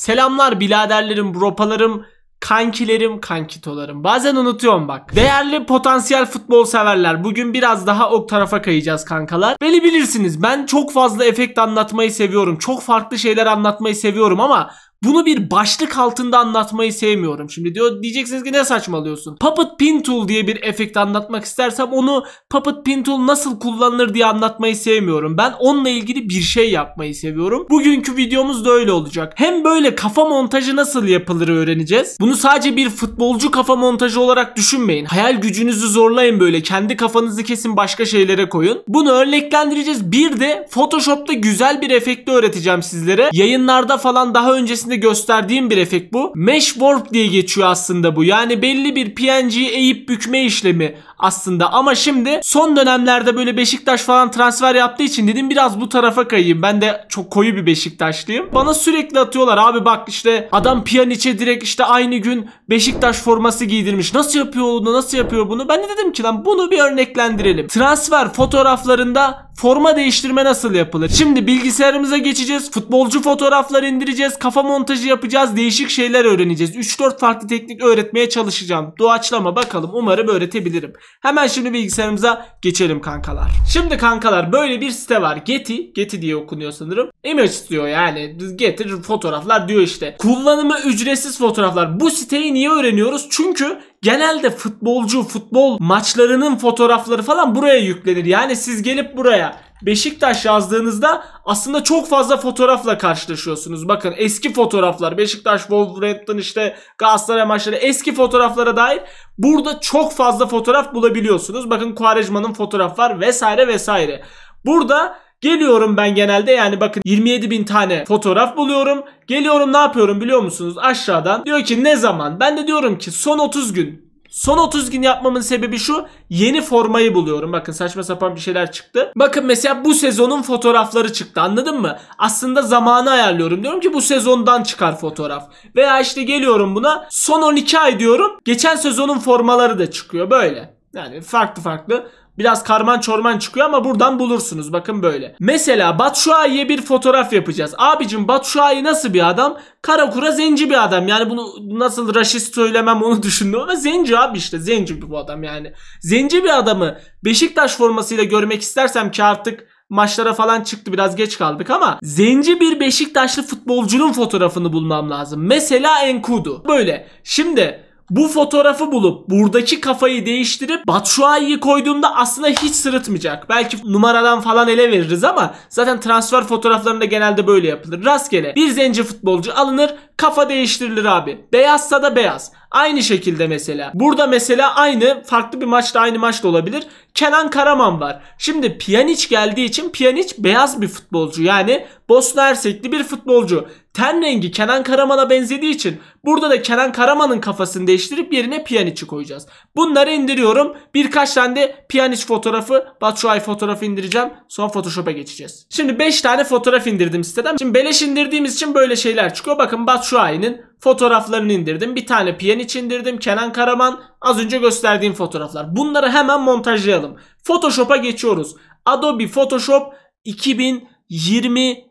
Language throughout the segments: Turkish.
Selamlar biladerlerim, bropalarım, kankilerim, kankitolarım. Bazen unutuyorum bak. Değerli potansiyel futbol severler. Bugün biraz daha ok tarafa kayacağız kankalar. Beni bilirsiniz ben çok fazla efekt anlatmayı seviyorum. Çok farklı şeyler anlatmayı seviyorum ama bunu bir başlık altında anlatmayı sevmiyorum. Şimdi diyor diyeceksiniz ki ne saçmalıyorsun? Puppet Pin Tool diye bir efekt anlatmak istersem onu Puppet Pin Tool nasıl kullanılır diye anlatmayı sevmiyorum. Ben onunla ilgili bir şey yapmayı seviyorum. Bugünkü videomuz da öyle olacak. Hem böyle kafa montajı nasıl yapılır öğreneceğiz. Bunu sadece bir futbolcu kafa montajı olarak düşünmeyin. Hayal gücünüzü zorlayın böyle. Kendi kafanızı kesin başka şeylere koyun. Bunu örneklendireceğiz. Bir de Photoshop'ta güzel bir efekti öğreteceğim sizlere. Yayınlarda falan daha öncesinde aslında gösterdiğim bir efekt bu. Mesh warp diye geçiyor aslında bu. Yani belli bir PNG'yi eğip bükme işlemi aslında. Ama şimdi son dönemlerde böyle Beşiktaş falan transfer yaptığı için dedim biraz bu tarafa kayayım. Ben de çok koyu bir Beşiktaşlıyım. Bana sürekli atıyorlar abi bak işte adam Pjanic'e direkt işte aynı gün Beşiktaş forması giydirmiş. Nasıl yapıyor onu nasıl yapıyor bunu? Ben de dedim ki lan bunu bir örneklendirelim. Transfer fotoğraflarında forma değiştirme nasıl yapılır? Şimdi bilgisayarımıza geçeceğiz. Futbolcu fotoğrafları indireceğiz. Kafamı montajı yapacağız. Değişik şeyler öğreneceğiz. 3-4 farklı teknik öğretmeye çalışacağım. Doğaçlama bakalım. Umarım öğretebilirim. Hemen şimdi bilgisayarımıza geçelim kankalar. Şimdi kankalar böyle bir site var. Getty. Getty diye okunuyor sanırım. Image diyor yani. Getir fotoğraflar diyor işte. Kullanımı ücretsiz fotoğraflar. Bu siteyi niye öğreniyoruz? Çünkü genelde futbolcu futbol maçlarının fotoğrafları falan buraya yüklenir. Yani siz gelip buraya Beşiktaş yazdığınızda aslında çok fazla fotoğrafla karşılaşıyorsunuz. Bakın eski fotoğraflar Beşiktaş, Wolverhampton işte Galatasaray maçları eski fotoğraflara dair burada çok fazla fotoğraf bulabiliyorsunuz. Bakın Kuarejman'ın fotoğraf var vesaire vesaire. Burada Geliyorum ben genelde yani bakın 27 bin tane fotoğraf buluyorum. Geliyorum ne yapıyorum biliyor musunuz aşağıdan. Diyor ki ne zaman? Ben de diyorum ki son 30 gün Son 30 gün yapmamın sebebi şu. Yeni formayı buluyorum. Bakın saçma sapan bir şeyler çıktı. Bakın mesela bu sezonun fotoğrafları çıktı. Anladın mı? Aslında zamanı ayarlıyorum. Diyorum ki bu sezondan çıkar fotoğraf. Veya işte geliyorum buna. Son 12 ay diyorum. Geçen sezonun formaları da çıkıyor. Böyle. Yani farklı farklı Biraz karman çorman çıkıyor ama buradan bulursunuz. Bakın böyle. Mesela Batshuayi'ye bir fotoğraf yapacağız. Abicim Batshuayi nasıl bir adam? Kara kura zenci bir adam. Yani bunu nasıl raşist söylemem onu düşündüm ama zenci abi işte. Zenci bu adam yani. Zenci bir adamı Beşiktaş formasıyla görmek istersem ki artık maçlara falan çıktı biraz geç kaldık ama zenci bir Beşiktaşlı futbolcunun fotoğrafını bulmam lazım. Mesela Enkudu. Böyle. Şimdi bu fotoğrafı bulup buradaki kafayı değiştirip Batshuayi'yi koyduğunda aslında hiç sırıtmayacak. Belki numaradan falan ele veririz ama zaten transfer fotoğraflarında genelde böyle yapılır. Rastgele bir zenci futbolcu alınır kafa değiştirilir abi. Beyazsa da beyaz. Aynı şekilde mesela. Burada mesela aynı farklı bir maçta aynı maçta olabilir. Kenan Karaman var. Şimdi Pjanic geldiği için Pjanic beyaz bir futbolcu. Yani Bosna Hersekli bir futbolcu. Ten rengi Kenan Karaman'a benzediği için burada da Kenan Karaman'ın kafasını değiştirip yerine Pjanic'i koyacağız. Bunları indiriyorum. Birkaç tane de Pjanic fotoğrafı, Batshuayi fotoğrafı indireceğim. Son Photoshop'a geçeceğiz. Şimdi 5 tane fotoğraf indirdim siteden. Şimdi beleş indirdiğimiz için böyle şeyler çıkıyor. Bakın Batshuayi Şuay'ın fotoğraflarını indirdim. Bir tane Piyaniç indirdim. Kenan Karaman az önce gösterdiğim fotoğraflar. Bunları hemen montajlayalım. Photoshop'a geçiyoruz. Adobe Photoshop 2021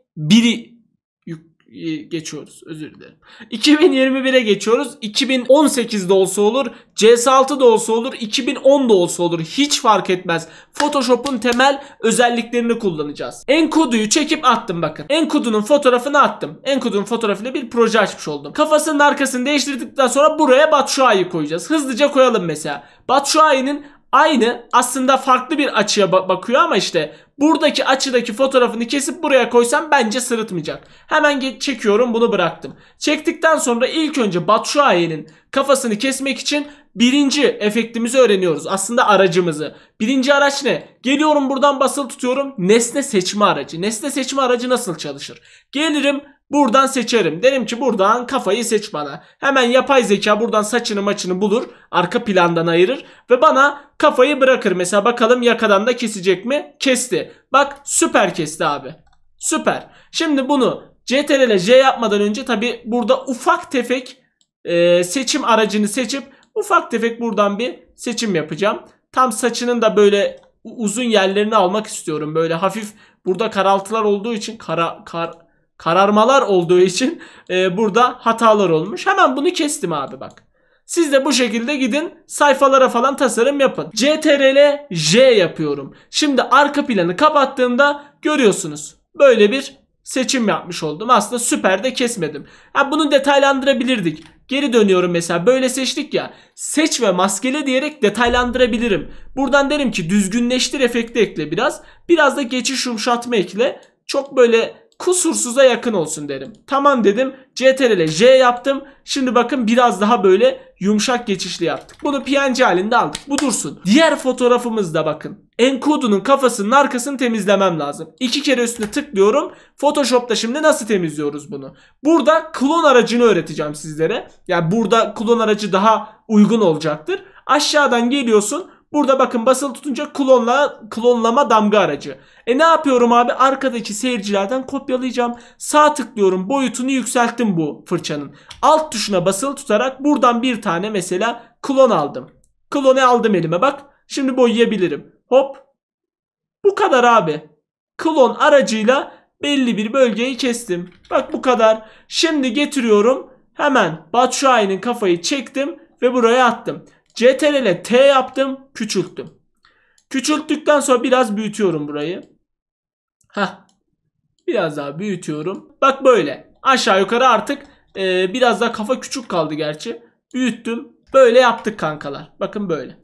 geçiyoruz özür dilerim. 2021'e geçiyoruz. 2018'de olsa olur, CS6'da olsa olur, 2010'da olsa olur. Hiç fark etmez. Photoshop'un temel özelliklerini kullanacağız. Enkodu'yu çekip attım bakın. Enkodu'nun fotoğrafını attım. Enkodu'nun fotoğrafıyla bir proje açmış oldum. Kafasının arkasını değiştirdikten sonra buraya Batshuayi'yi koyacağız. Hızlıca koyalım mesela. Batshuayi'nin aynı aslında farklı bir açıya ba bakıyor ama işte buradaki açıdaki fotoğrafını kesip buraya koysam bence sırıtmayacak. Hemen çekiyorum bunu bıraktım. Çektikten sonra ilk önce Batshuayi'nin kafasını kesmek için birinci efektimizi öğreniyoruz. Aslında aracımızı. Birinci araç ne? Geliyorum buradan basılı tutuyorum. Nesne seçme aracı. Nesne seçme aracı nasıl çalışır? Gelirim Buradan seçerim. Derim ki buradan kafayı seç bana. Hemen yapay zeka buradan saçını maçını bulur. Arka plandan ayırır. Ve bana kafayı bırakır. Mesela bakalım yakadan da kesecek mi? Kesti. Bak süper kesti abi. Süper. Şimdi bunu CTRL J yapmadan önce tabi burada ufak tefek e, seçim aracını seçip ufak tefek buradan bir seçim yapacağım. Tam saçının da böyle uzun yerlerini almak istiyorum. Böyle hafif burada karaltılar olduğu için kara kar kararmalar olduğu için e, burada hatalar olmuş. Hemen bunu kestim abi bak. Siz de bu şekilde gidin sayfalara falan tasarım yapın. CTRL J yapıyorum. Şimdi arka planı kapattığımda görüyorsunuz. Böyle bir seçim yapmış oldum. Aslında süper de kesmedim. Ha, bunu detaylandırabilirdik. Geri dönüyorum mesela böyle seçtik ya. Seç ve maskele diyerek detaylandırabilirim. Buradan derim ki düzgünleştir efekti ekle biraz. Biraz da geçiş yumuşatma ekle. Çok böyle kusursuza yakın olsun derim. Tamam dedim. CTRL J yaptım. Şimdi bakın biraz daha böyle yumuşak geçişli yaptık. Bunu PNG halinde aldık. Bu dursun. Diğer fotoğrafımızda bakın. Encode'unun kafasının arkasını temizlemem lazım. İki kere üstüne tıklıyorum. Photoshop'ta şimdi nasıl temizliyoruz bunu? Burada klon aracını öğreteceğim sizlere. Yani burada klon aracı daha uygun olacaktır. Aşağıdan geliyorsun. Burada bakın basılı tutunca klonla, klonlama damga aracı. E ne yapıyorum abi? Arkadaki seyircilerden kopyalayacağım. Sağ tıklıyorum. Boyutunu yükselttim bu fırçanın. Alt tuşuna basılı tutarak buradan bir tane mesela klon aldım. Klonu aldım elime bak. Şimdi boyayabilirim. Hop. Bu kadar abi. Klon aracıyla belli bir bölgeyi kestim. Bak bu kadar. Şimdi getiriyorum. Hemen Batshuayi'nin kafayı çektim ve buraya attım. CTRL'e T yaptım. Küçülttüm. Küçülttükten sonra biraz büyütüyorum burayı. Heh. Biraz daha büyütüyorum. Bak böyle. Aşağı yukarı artık e, biraz daha kafa küçük kaldı gerçi. Büyüttüm. Böyle yaptık kankalar. Bakın böyle.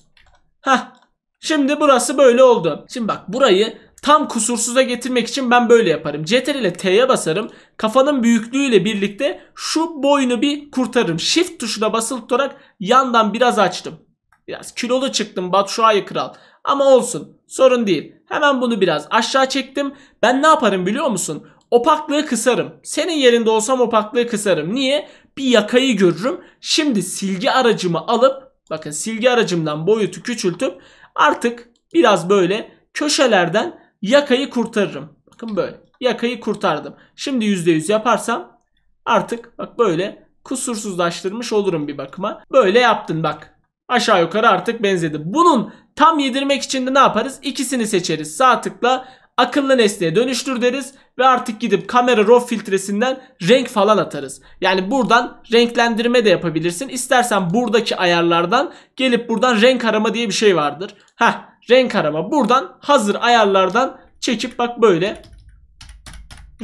Heh. Şimdi burası böyle oldu. Şimdi bak burayı tam kusursuza getirmek için ben böyle yaparım. Ctrl ile T'ye basarım. Kafanın büyüklüğüyle birlikte şu boynu bir kurtarırım. Shift tuşuna basılı tutarak yandan biraz açtım. Biraz kilolu çıktım Batshuayi kral. Ama olsun sorun değil. Hemen bunu biraz aşağı çektim. Ben ne yaparım biliyor musun? Opaklığı kısarım. Senin yerinde olsam opaklığı kısarım. Niye? Bir yakayı görürüm. Şimdi silgi aracımı alıp bakın silgi aracımdan boyutu küçültüp artık biraz böyle köşelerden yakayı kurtarırım. Bakın böyle yakayı kurtardım. Şimdi %100 yaparsam artık bak böyle kusursuzlaştırmış olurum bir bakıma. Böyle yaptın bak. Aşağı yukarı artık benzedi. Bunun tam yedirmek için de ne yaparız? İkisini seçeriz. Sağ tıkla akıllı nesneye dönüştür deriz ve artık gidip kamera raw filtresinden renk falan atarız. Yani buradan renklendirme de yapabilirsin. İstersen buradaki ayarlardan gelip buradan renk arama diye bir şey vardır. Heh renk arama buradan hazır ayarlardan çekip bak böyle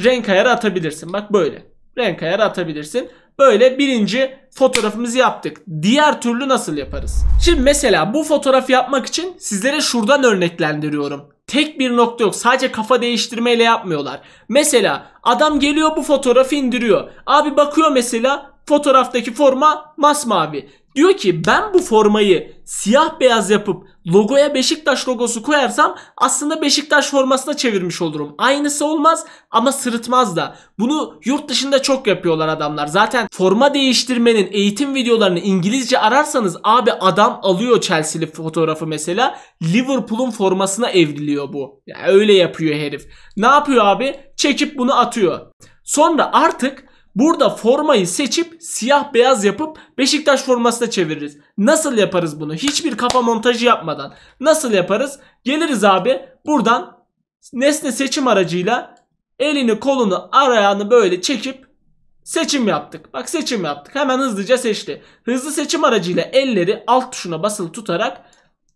renk ayarı atabilirsin. Bak böyle renk ayarı atabilirsin böyle birinci fotoğrafımızı yaptık. Diğer türlü nasıl yaparız? Şimdi mesela bu fotoğrafı yapmak için sizlere şuradan örneklendiriyorum. Tek bir nokta yok. Sadece kafa değiştirmeyle yapmıyorlar. Mesela adam geliyor bu fotoğrafı indiriyor. Abi bakıyor mesela fotoğraftaki forma masmavi. Diyor ki ben bu formayı siyah beyaz yapıp logoya Beşiktaş logosu koyarsam aslında Beşiktaş formasına çevirmiş olurum. Aynısı olmaz ama sırıtmaz da. Bunu yurt dışında çok yapıyorlar adamlar. Zaten forma değiştirmenin eğitim videolarını İngilizce ararsanız abi adam alıyor Chelsea'li fotoğrafı mesela. Liverpool'un formasına evriliyor bu. Yani öyle yapıyor herif. Ne yapıyor abi? Çekip bunu atıyor. Sonra artık Burada formayı seçip siyah beyaz yapıp Beşiktaş formasına çeviririz. Nasıl yaparız bunu? Hiçbir kafa montajı yapmadan. Nasıl yaparız? Geliriz abi buradan nesne seçim aracıyla elini kolunu arayağını böyle çekip seçim yaptık. Bak seçim yaptık. Hemen hızlıca seçti. Hızlı seçim aracıyla elleri alt tuşuna basılı tutarak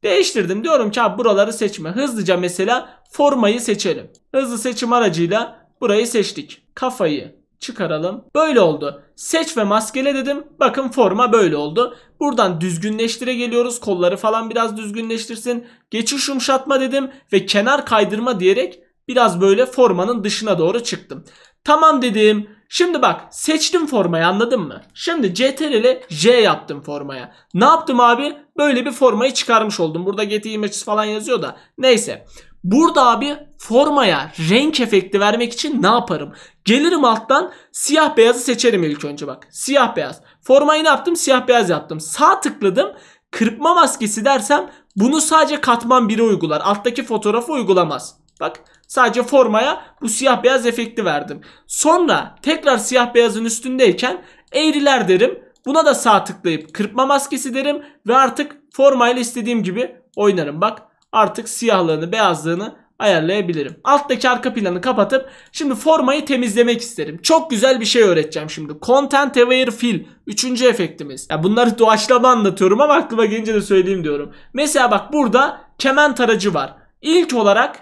değiştirdim. Diyorum ki abi buraları seçme. Hızlıca mesela formayı seçelim. Hızlı seçim aracıyla burayı seçtik. Kafayı, çıkaralım. Böyle oldu. Seç ve maskele dedim. Bakın forma böyle oldu. Buradan düzgünleştire geliyoruz. Kolları falan biraz düzgünleştirsin. Geçiş yumuşatma dedim ve kenar kaydırma diyerek biraz böyle formanın dışına doğru çıktım. Tamam dedim. Şimdi bak seçtim formayı anladın mı? Şimdi CTRL ile J yaptım formaya. Ne yaptım abi? Böyle bir formayı çıkarmış oldum. Burada Getty Images falan yazıyor da. Neyse. Burada abi formaya renk efekti vermek için ne yaparım? Gelirim alttan siyah beyazı seçerim ilk önce bak. Siyah beyaz. Formayı ne yaptım? Siyah beyaz yaptım. Sağ tıkladım. Kırpma maskesi dersem bunu sadece katman biri uygular. Alttaki fotoğrafı uygulamaz. Bak Sadece formaya bu siyah beyaz efekti verdim. Sonra tekrar siyah beyazın üstündeyken eğriler derim. Buna da sağ tıklayıp kırpma maskesi derim. Ve artık formayla istediğim gibi oynarım. Bak artık siyahlığını beyazlığını ayarlayabilirim. Alttaki arka planı kapatıp şimdi formayı temizlemek isterim. Çok güzel bir şey öğreteceğim şimdi. Content Aware Fill. Üçüncü efektimiz. Ya bunları doğaçlama anlatıyorum ama aklıma gelince de söyleyeyim diyorum. Mesela bak burada kemen taracı var. İlk olarak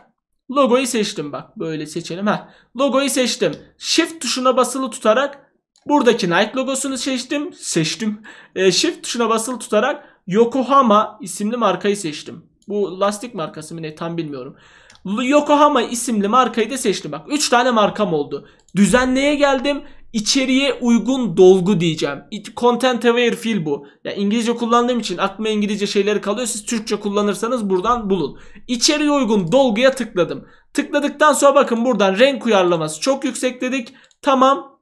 Logoyu seçtim bak. Böyle seçelim. Heh. Logoyu seçtim. Shift tuşuna basılı tutarak buradaki Nike logosunu seçtim. Seçtim. E, shift tuşuna basılı tutarak Yokohama isimli markayı seçtim. Bu lastik markası mı ne tam bilmiyorum. Yokohama isimli markayı da seçtim. Bak 3 tane markam oldu. Düzenleye geldim içeriye uygun dolgu diyeceğim. It, content aware fiil bu. Ya yani İngilizce kullandığım için aklıma İngilizce şeyler kalıyor. Siz Türkçe kullanırsanız buradan bulun. İçeriye uygun dolguya tıkladım. Tıkladıktan sonra bakın buradan renk uyarlaması çok yüksek dedik. Tamam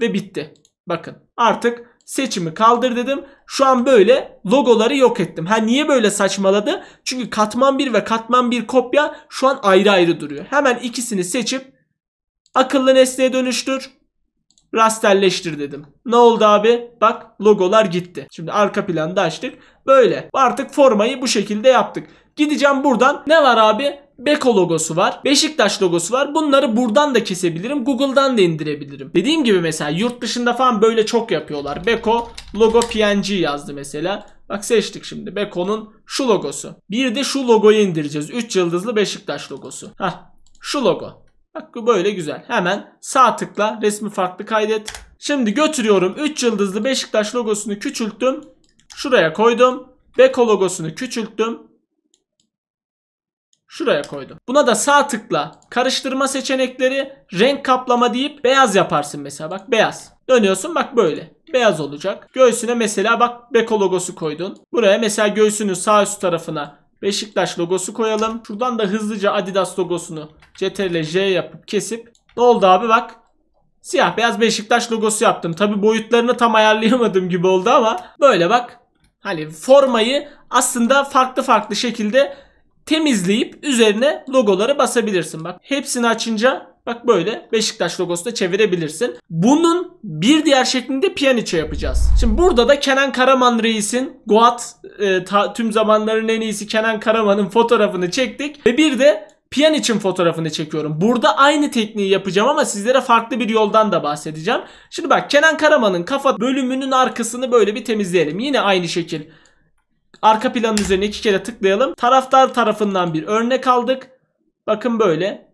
ve bitti. Bakın artık seçimi kaldır dedim. Şu an böyle logoları yok ettim. Ha niye böyle saçmaladı? Çünkü katman 1 ve katman 1 kopya şu an ayrı ayrı duruyor. Hemen ikisini seçip akıllı nesneye dönüştür. Rastelleştir dedim. Ne oldu abi? Bak logolar gitti. Şimdi arka planda açtık. Böyle. Artık formayı bu şekilde yaptık. Gideceğim buradan. Ne var abi? Beko logosu var. Beşiktaş logosu var. Bunları buradan da kesebilirim. Google'dan da indirebilirim. Dediğim gibi mesela yurt dışında falan böyle çok yapıyorlar. Beko logo PNG yazdı mesela. Bak seçtik şimdi. Beko'nun şu logosu. Bir de şu logoyu indireceğiz. 3 yıldızlı Beşiktaş logosu. Hah şu logo. Bak bu böyle güzel. Hemen sağ tıkla resmi farklı kaydet. Şimdi götürüyorum 3 yıldızlı Beşiktaş logosunu küçülttüm. Şuraya koydum. Beko logosunu küçülttüm. Şuraya koydum. Buna da sağ tıkla karıştırma seçenekleri renk kaplama deyip beyaz yaparsın mesela bak beyaz. Dönüyorsun bak böyle beyaz olacak. Göğsüne mesela bak Beko logosu koydun. Buraya mesela göğsünün sağ üst tarafına Beşiktaş logosu koyalım. Şuradan da hızlıca Adidas logosunu CTRL J yapıp kesip. Ne oldu abi bak. Siyah beyaz Beşiktaş logosu yaptım. Tabi boyutlarını tam ayarlayamadım gibi oldu ama böyle bak. Hani formayı aslında farklı farklı şekilde temizleyip üzerine logoları basabilirsin. Bak hepsini açınca Bak böyle Beşiktaş logosu da çevirebilirsin. Bunun bir diğer şeklinde Pjaniç'e yapacağız. Şimdi burada da Kenan Karaman reisin Goat e, ta, tüm zamanların en iyisi Kenan Karaman'ın fotoğrafını çektik. Ve bir de Piyan için fotoğrafını çekiyorum. Burada aynı tekniği yapacağım ama sizlere farklı bir yoldan da bahsedeceğim. Şimdi bak Kenan Karaman'ın kafa bölümünün arkasını böyle bir temizleyelim. Yine aynı şekil. Arka planın üzerine iki kere tıklayalım. Taraftar tarafından bir örnek aldık. Bakın böyle.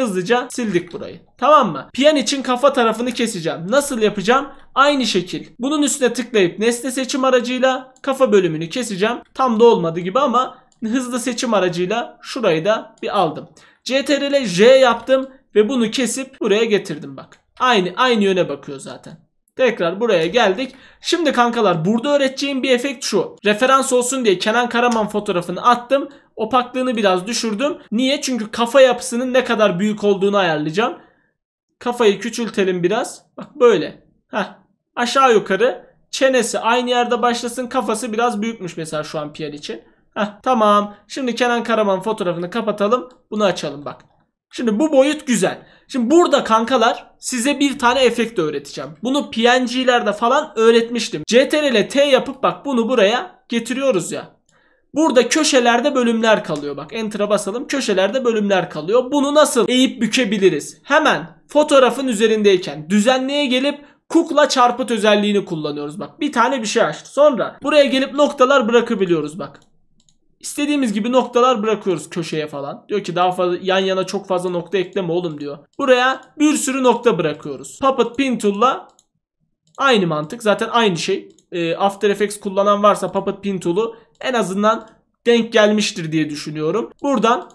Hızlıca sildik burayı. Tamam mı? Piyan için kafa tarafını keseceğim. Nasıl yapacağım? Aynı şekil. Bunun üstüne tıklayıp nesne seçim aracıyla kafa bölümünü keseceğim. Tam da olmadı gibi ama hızlı seçim aracıyla şurayı da bir aldım. CTRL J yaptım ve bunu kesip buraya getirdim bak. Aynı aynı yöne bakıyor zaten. Tekrar buraya geldik. Şimdi kankalar burada öğreteceğim bir efekt şu. Referans olsun diye Kenan Karaman fotoğrafını attım. Opaklığını biraz düşürdüm. Niye? Çünkü kafa yapısının ne kadar büyük olduğunu ayarlayacağım. Kafayı küçültelim biraz. Bak böyle. Heh. Aşağı yukarı. Çenesi aynı yerde başlasın. Kafası biraz büyükmüş mesela şu an Pierre için. Heh, tamam. Şimdi Kenan Karaman fotoğrafını kapatalım. Bunu açalım bak. Şimdi bu boyut güzel. Şimdi burada kankalar size bir tane efekt öğreteceğim. Bunu PNG'lerde falan öğretmiştim. CTRL T yapıp bak bunu buraya getiriyoruz ya. Burada köşelerde bölümler kalıyor. Bak enter'a basalım. Köşelerde bölümler kalıyor. Bunu nasıl eğip bükebiliriz? Hemen fotoğrafın üzerindeyken düzenleye gelip kukla çarpıt özelliğini kullanıyoruz. Bak bir tane bir şey açtı. Sonra buraya gelip noktalar bırakabiliyoruz bak. istediğimiz gibi noktalar bırakıyoruz köşeye falan. Diyor ki daha fazla yan yana çok fazla nokta ekleme oğlum diyor. Buraya bir sürü nokta bırakıyoruz. Puppet Pin Tool'la aynı mantık. Zaten aynı şey. Ee, After Effects kullanan varsa Puppet Pin Tool'u en azından denk gelmiştir diye düşünüyorum. Buradan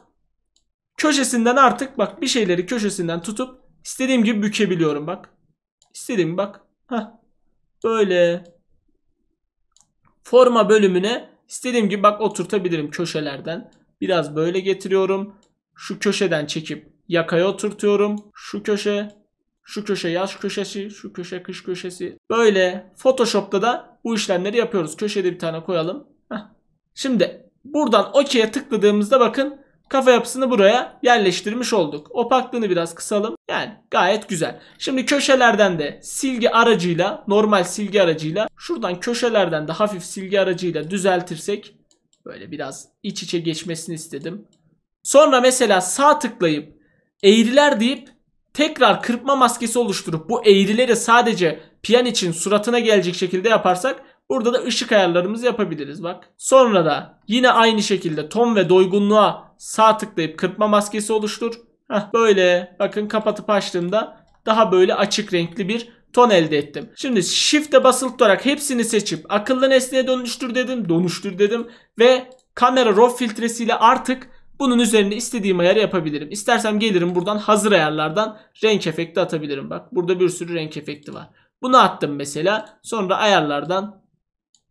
köşesinden artık bak bir şeyleri köşesinden tutup istediğim gibi bükebiliyorum bak. İstediğim bak. Heh. Böyle forma bölümüne istediğim gibi bak oturtabilirim köşelerden. Biraz böyle getiriyorum. Şu köşeden çekip yakaya oturtuyorum. Şu köşe, şu köşe yaz köşesi, şu köşe kış köşesi. Böyle Photoshop'ta da bu işlemleri yapıyoruz. Köşede bir tane koyalım. Şimdi buradan OK'ye tıkladığımızda bakın kafa yapısını buraya yerleştirmiş olduk. Opaklığını biraz kısalım. Yani gayet güzel. Şimdi köşelerden de silgi aracıyla normal silgi aracıyla şuradan köşelerden de hafif silgi aracıyla düzeltirsek böyle biraz iç içe geçmesini istedim. Sonra mesela sağ tıklayıp eğriler deyip tekrar kırpma maskesi oluşturup bu eğrileri sadece piyan için suratına gelecek şekilde yaparsak Burada da ışık ayarlarımızı yapabiliriz bak. Sonra da yine aynı şekilde ton ve doygunluğa sağ tıklayıp kırpma maskesi oluştur. Heh, böyle bakın kapatıp açtığımda daha böyle açık renkli bir ton elde ettim. Şimdi shift'e basılı tutarak hepsini seçip akıllı nesneye dönüştür dedim. Dönüştür dedim ve kamera RAW filtresiyle artık bunun üzerine istediğim ayarı yapabilirim. İstersem gelirim buradan hazır ayarlardan renk efekti atabilirim. Bak burada bir sürü renk efekti var. Bunu attım mesela. Sonra ayarlardan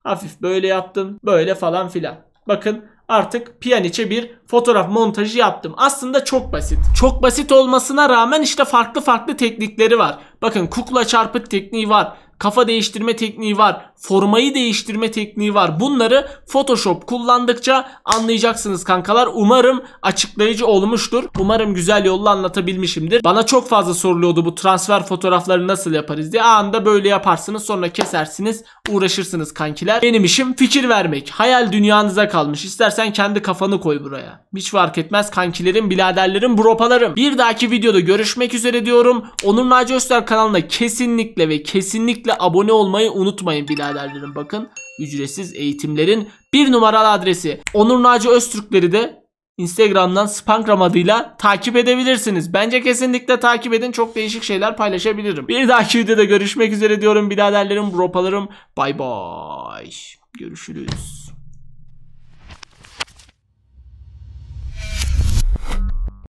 Hafif böyle yaptım. Böyle falan filan. Bakın artık Pjanic'e bir fotoğraf montajı yaptım. Aslında çok basit. Çok basit olmasına rağmen işte farklı farklı teknikleri var. Bakın kukla çarpıt tekniği var kafa değiştirme tekniği var, formayı değiştirme tekniği var. Bunları Photoshop kullandıkça anlayacaksınız kankalar. Umarım açıklayıcı olmuştur. Umarım güzel yolla anlatabilmişimdir. Bana çok fazla soruluyordu bu transfer fotoğrafları nasıl yaparız diye. Anında böyle yaparsınız sonra kesersiniz uğraşırsınız kankiler. Benim işim fikir vermek. Hayal dünyanıza kalmış. İstersen kendi kafanı koy buraya. Hiç fark etmez kankilerim, biraderlerim, bropalarım. Bir dahaki videoda görüşmek üzere diyorum. Onur Naci Öster kanalına kesinlikle ve kesinlikle kesinlikle abone olmayı unutmayın biraderlerim bakın. Ücretsiz eğitimlerin bir numaralı adresi. Onur Naci Öztürkleri de Instagram'dan Spankram adıyla takip edebilirsiniz. Bence kesinlikle takip edin. Çok değişik şeyler paylaşabilirim. Bir dahaki videoda görüşmek üzere diyorum biraderlerim, bropalarım. Bay bay. Görüşürüz.